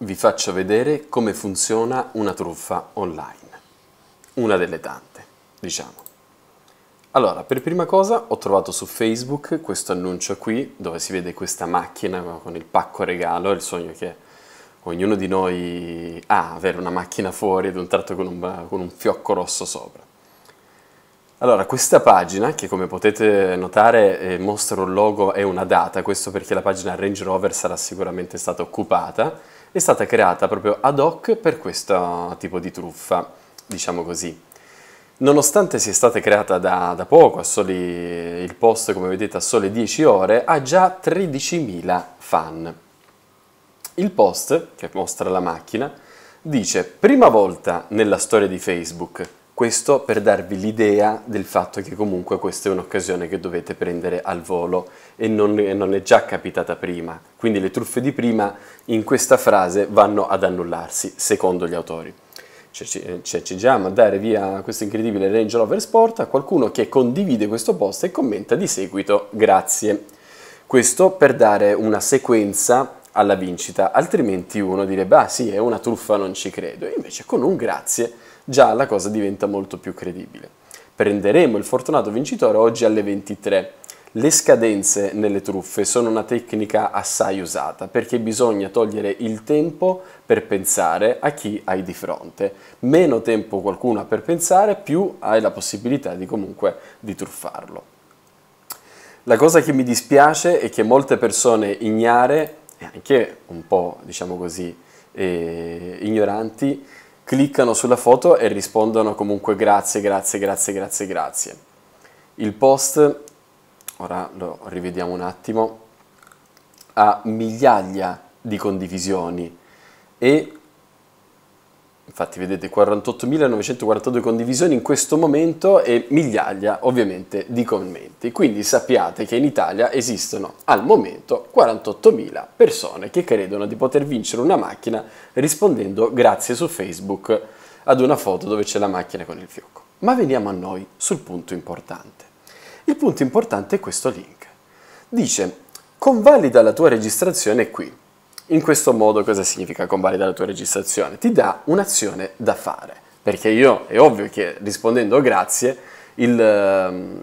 Vi faccio vedere come funziona una truffa online, una delle tante, diciamo. Allora, per prima cosa ho trovato su Facebook questo annuncio qui, dove si vede questa macchina con il pacco regalo, il sogno che ognuno di noi ha, avere una macchina fuori ed un tratto con un, con un fiocco rosso sopra. Allora, questa pagina, che come potete notare eh, mostra un logo e una data, questo perché la pagina Range Rover sarà sicuramente stata occupata, è stata creata proprio ad hoc per questo tipo di truffa, diciamo così. Nonostante sia stata creata da, da poco, soli, il post come vedete a sole 10 ore, ha già 13.000 fan. Il post, che mostra la macchina, dice prima volta nella storia di Facebook questo per darvi l'idea del fatto che comunque questa è un'occasione che dovete prendere al volo e non, e non è già capitata prima. Quindi le truffe di prima in questa frase vanno ad annullarsi, secondo gli autori eh, ci accingiamo a dare via questo incredibile Range Rover Sport a qualcuno che condivide questo post e commenta di seguito grazie. Questo per dare una sequenza alla vincita, altrimenti uno direbbe ah sì è una truffa non ci credo, e invece con un grazie già la cosa diventa molto più credibile. Prenderemo il fortunato vincitore oggi alle 23. Le scadenze nelle truffe sono una tecnica assai usata perché bisogna togliere il tempo per pensare a chi hai di fronte. Meno tempo qualcuno ha per pensare, più hai la possibilità di comunque di truffarlo. La cosa che mi dispiace è che molte persone ignare e anche un po', diciamo così, eh, ignoranti cliccano sulla foto e rispondono comunque grazie, grazie, grazie, grazie, grazie. Il post, ora lo rivediamo un attimo, ha migliaia di condivisioni e Infatti vedete 48.942 condivisioni in questo momento e migliaia ovviamente di commenti. Quindi sappiate che in Italia esistono al momento 48.000 persone che credono di poter vincere una macchina rispondendo grazie su Facebook ad una foto dove c'è la macchina con il fiocco. Ma veniamo a noi sul punto importante. Il punto importante è questo link. Dice convalida la tua registrazione qui in questo modo cosa significa convalidare la tua registrazione? Ti dà un'azione da fare, perché io è ovvio che rispondendo grazie il, ehm,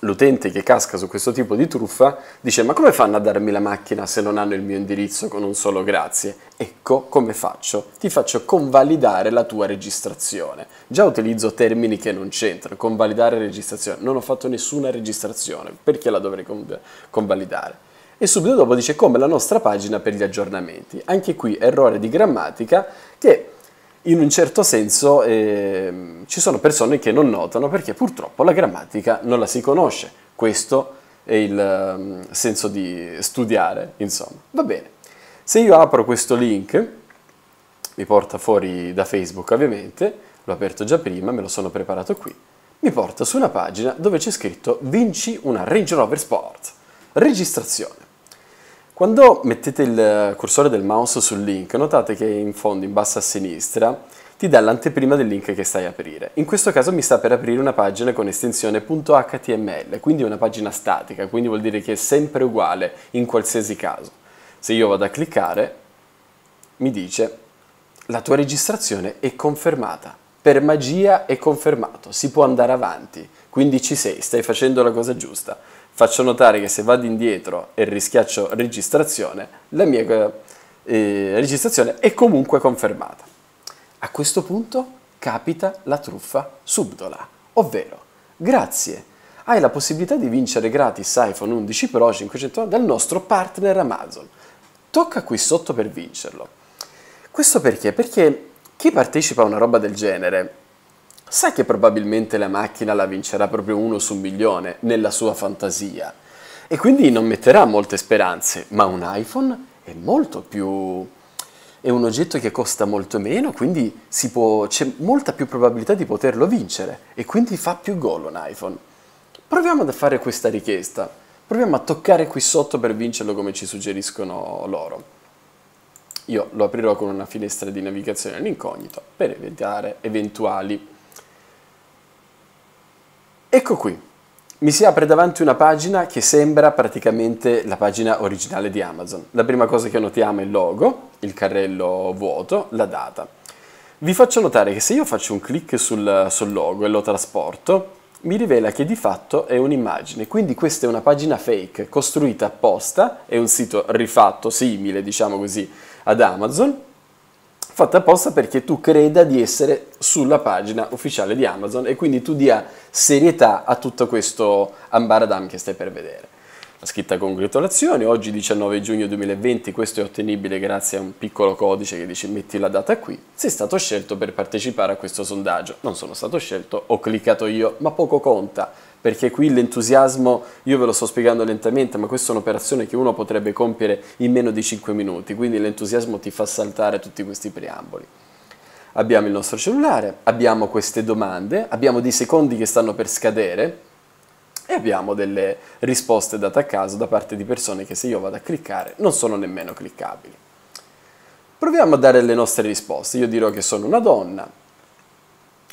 l'utente che casca su questo tipo di truffa dice ma come fanno a darmi la macchina se non hanno il mio indirizzo con un solo grazie? Ecco come faccio, ti faccio convalidare la tua registrazione. Già utilizzo termini che non c'entrano, convalidare registrazione, non ho fatto nessuna registrazione, perché la dovrei conv- convalidare? e subito dopo dice come la nostra pagina per gli aggiornamenti. Anche qui errore di grammatica che in un certo senso eh, ci sono persone che non notano perché purtroppo la grammatica non la si conosce. Questo è il um, senso di studiare, insomma. Va bene. Se io apro questo link, mi porta fuori da Facebook ovviamente, l'ho aperto già prima, me lo sono preparato qui, mi porta su una pagina dove c'è scritto vinci una Range Rover Sport. Registrazione. Quando mettete il cursore del mouse sul link, notate che in fondo, in basso a sinistra, ti dà l'anteprima del link che stai a aprire. In questo caso mi sta per aprire una pagina con estensione .html, quindi una pagina statica, quindi vuol dire che è sempre uguale in qualsiasi caso. Se io vado a cliccare, mi dice la tua registrazione è confermata. Per magia è confermato, si può andare avanti, quindi ci sei, stai facendo la cosa giusta. Faccio notare che se vado indietro e rischiaccio registrazione, la mia eh, registrazione è comunque confermata. A questo punto capita la truffa subdola, ovvero grazie, hai la possibilità di vincere gratis iPhone 11 Pro 500 dal nostro partner Amazon. Tocca qui sotto per vincerlo. Questo perché? Perché chi partecipa a una roba del genere sai che probabilmente la macchina la vincerà proprio uno su un milione nella sua fantasia e quindi non metterà molte speranze, ma un iPhone è molto più... è un oggetto che costa molto meno, quindi può... c'è molta più probabilità di poterlo vincere e quindi fa più gol un iPhone. Proviamo a fare questa richiesta, proviamo a toccare qui sotto per vincerlo come ci suggeriscono loro. Io lo aprirò con una finestra di navigazione all'incognito per evitare eventuali Ecco qui, mi si apre davanti una pagina che sembra praticamente la pagina originale di Amazon. La prima cosa che notiamo è il logo, il carrello vuoto, la data. Vi faccio notare che se io faccio un clic sul, sul logo e lo trasporto, mi rivela che di fatto è un'immagine, quindi questa è una pagina fake costruita apposta, è un sito rifatto, simile diciamo così, ad Amazon, fatta apposta perché tu creda di essere sulla pagina ufficiale di Amazon e quindi tu dia serietà a tutto questo ambaradam che stai per vedere scritta congratulazioni, oggi 19 giugno 2020, questo è ottenibile grazie a un piccolo codice che dice metti la data qui, sei stato scelto per partecipare a questo sondaggio. Non sono stato scelto, ho cliccato io, ma poco conta, perché qui l'entusiasmo, io ve lo sto spiegando lentamente, ma questa è un'operazione che uno potrebbe compiere in meno di 5 minuti, quindi l'entusiasmo ti fa saltare tutti questi preamboli. Abbiamo il nostro cellulare, abbiamo queste domande, abbiamo dei secondi che stanno per scadere, e abbiamo delle risposte date a caso da parte di persone che se io vado a cliccare non sono nemmeno cliccabili. Proviamo a dare le nostre risposte. Io dirò che sono una donna,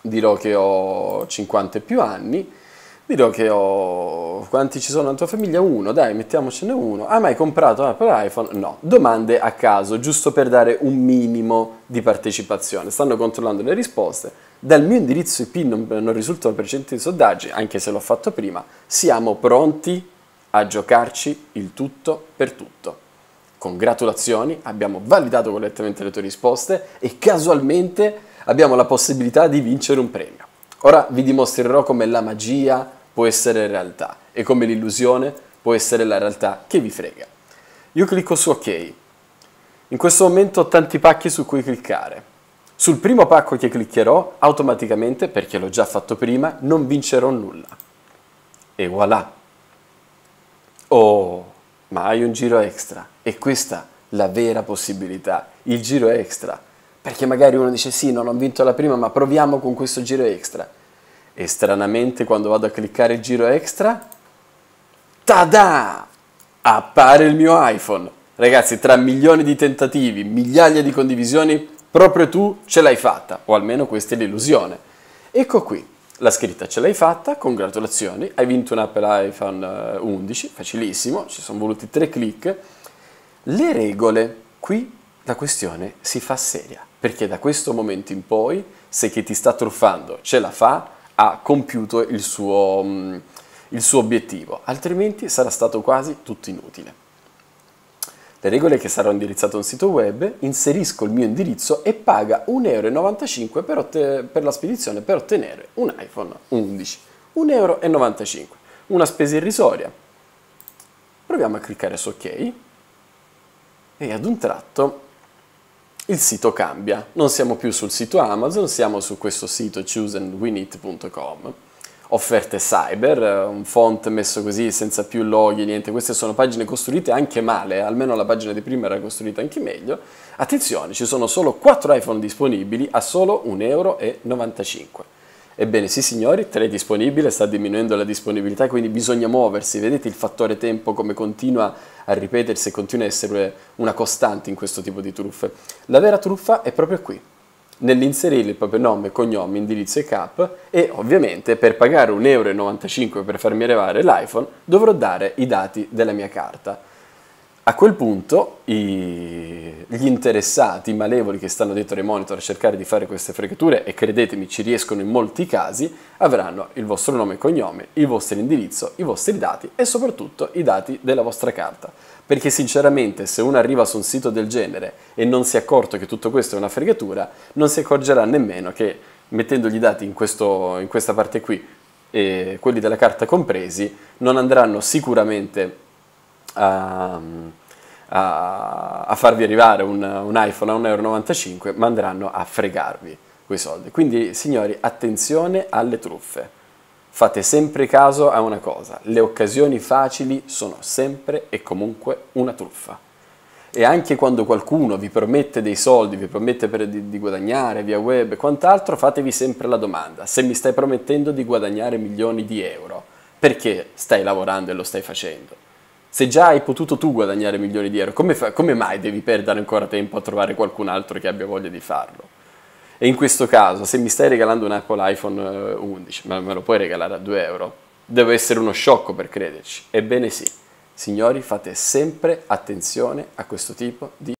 dirò che ho 50 e più anni Video che ho... Quanti ci sono nella tua famiglia? Uno, dai, mettiamocene uno. Ah, mai comprato ah, per iPhone? No. Domande a caso, giusto per dare un minimo di partecipazione. Stanno controllando le risposte. Dal mio indirizzo IP non, non risultano percenti di sondaggi, anche se l'ho fatto prima. Siamo pronti a giocarci il tutto per tutto. Congratulazioni, abbiamo validato correttamente le tue risposte e casualmente abbiamo la possibilità di vincere un premio. Ora vi dimostrerò come la magia può essere realtà e come l'illusione può essere la realtà che vi frega. Io clicco su ok. In questo momento ho tanti pacchi su cui cliccare. Sul primo pacco che cliccherò, automaticamente, perché l'ho già fatto prima, non vincerò nulla. E voilà. Oh, ma hai un giro extra. E questa è la vera possibilità, il giro extra. Perché magari uno dice sì, non ho vinto la prima, ma proviamo con questo giro extra e stranamente quando vado a cliccare il giro extra, tada! Appare il mio iPhone. Ragazzi, tra milioni di tentativi, migliaia di condivisioni, proprio tu ce l'hai fatta, o almeno questa è l'illusione. Ecco qui, la scritta ce l'hai fatta, congratulazioni, hai vinto un Apple iPhone 11, eh, facilissimo, ci sono voluti tre clic. Le regole, qui la questione si fa seria, perché da questo momento in poi, se chi ti sta truffando ce la fa, ha compiuto il suo, mm, il suo obiettivo, altrimenti sarà stato quasi tutto inutile. Le regole che sarò indirizzato a un sito web, inserisco il mio indirizzo e paga 1,95€ per, otte- per la spedizione per ottenere un iPhone 11. 1,95 euro, una spesa irrisoria. Proviamo a cliccare su ok e ad un tratto il sito cambia. Non siamo più sul sito Amazon, siamo su questo sito chooseandwinit.com. Offerte cyber, eh, un font messo così senza più loghi, niente. Queste sono pagine costruite anche male, almeno la pagina di prima era costruita anche meglio. Attenzione, ci sono solo 4 iPhone disponibili a solo 1,95 euro. Ebbene sì signori, 3 è disponibile, sta diminuendo la disponibilità, quindi bisogna muoversi, vedete il fattore tempo come continua a ripetersi e continua a essere una costante in questo tipo di truffe. La vera truffa è proprio qui, nell'inserire il proprio nome, cognome, indirizzo e cap e ovviamente per pagare 1,95 euro per farmi arrivare l'iPhone dovrò dare i dati della mia carta. A quel punto i gli interessati malevoli che stanno dietro ai monitor a cercare di fare queste fregature, e credetemi ci riescono in molti casi, avranno il vostro nome e cognome, il vostro indirizzo, i vostri dati e soprattutto i dati della vostra carta. Perché sinceramente se uno arriva su un sito del genere e non si è accorto che tutto questo è una fregatura, non si accorgerà nemmeno che mettendogli i dati in, questo, in questa parte qui e quelli della carta compresi, non andranno sicuramente a a, a farvi arrivare un, un iPhone a 1,95 euro, ma andranno a fregarvi quei soldi. Quindi, signori, attenzione alle truffe. Fate sempre caso a una cosa, le occasioni facili sono sempre e comunque una truffa. E anche quando qualcuno vi promette dei soldi, vi promette di, di, guadagnare via web e quant'altro, fatevi sempre la domanda, se mi stai promettendo di guadagnare milioni di euro, perché stai lavorando e lo stai facendo? se già hai potuto tu guadagnare milioni di euro, come, fa, come, mai devi perdere ancora tempo a trovare qualcun altro che abbia voglia di farlo? E in questo caso, se mi stai regalando un Apple iPhone 11, eh, ma me lo puoi regalare a 2 euro, devo essere uno sciocco per crederci. Ebbene sì, signori, fate sempre attenzione a questo tipo di...